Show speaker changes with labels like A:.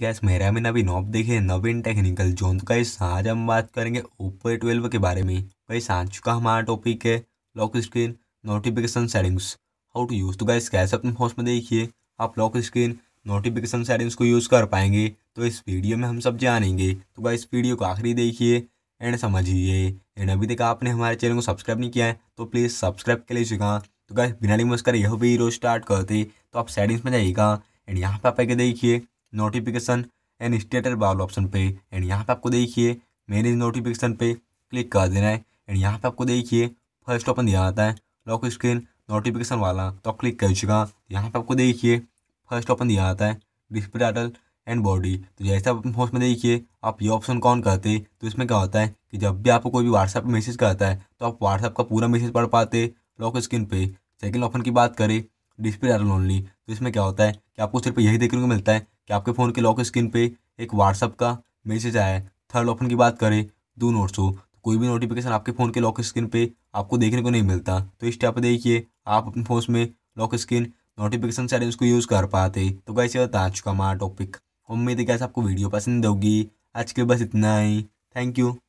A: gas मेरा में नवीन knob देखे नवीन टेक्निकल जोन का आज हम बात करेंगे ओप्पो ट्वेल्व के बारे में कई आज का हमारा टॉपिक है lock screen notification settings how to use तो गाइस कैसे अपने फोन में देखिए आप लॉक स्क्रीन नोटिफिकेशन सेटिंग्स को यूज़ कर पाएंगे तो इस वीडियो में हम सब जानेंगे तो इस वीडियो को आखिरी देखिए एंड समझिए एंड अभी तक आपने हमारे चैनल को सब्सक्राइब नहीं किया है तो प्लीज़ सब्सक्राइब कर लीजिएगा तो गाय बिना लिमोस कर यह वीडियो स्टार्ट करते तो आप सेटिंग्स में जाइएगा एंड यहाँ पर आप देखिए नोटिफिकेशन एंड स्टेटस वाले ऑप्शन पे एंड यहाँ पे आपको देखिए मैनेज नोटिफिकेशन पे क्लिक कर देना है एंड यहाँ पे आपको देखिए फर्स्ट ऑप्शन दिया जाता है लॉक स्क्रीन नोटिफिकेशन वाला तो आप क्लिक कर चुका यहाँ पे आपको देखिए फर्स्ट ऑप्शन दिया जाता है डिस्प्ले टाइटल एंड बॉडी तो जैसे आप अपने में देखिए आप ये ऑप्शन कौन करते तो इसमें क्या होता है कि जब भी आपको कोई भी व्हाट्सएप मैसेज करता है तो आप व्हाट्सएप का पूरा मैसेज पढ़ पाते लॉक स्क्रीन पे सेकेंड ऑप्शन की बात करें डिस्प्ले आर ओनली तो इसमें क्या होता है कि आपको सिर्फ यही देखने को मिलता है कि आपके फ़ोन के लॉक स्क्रीन पे एक व्हाट्सअप का मैसेज आया है थर्ड ऑप्शन की बात करें दो नोट्स हो तो कोई भी नोटिफिकेशन आपके फ़ोन के लॉक स्क्रीन पे आपको देखने को नहीं मिलता तो इस टाइप देखिए आप अपने फ़ोन में लॉक स्क्रीन नोटिफिकेशन सारे उसको यूज़ कर पाते तो कैसे होता आज चुका हमारा टॉपिक उम्मीद है कैसे आपको वीडियो पसंद होगी आज के बस इतना ही थैंक यू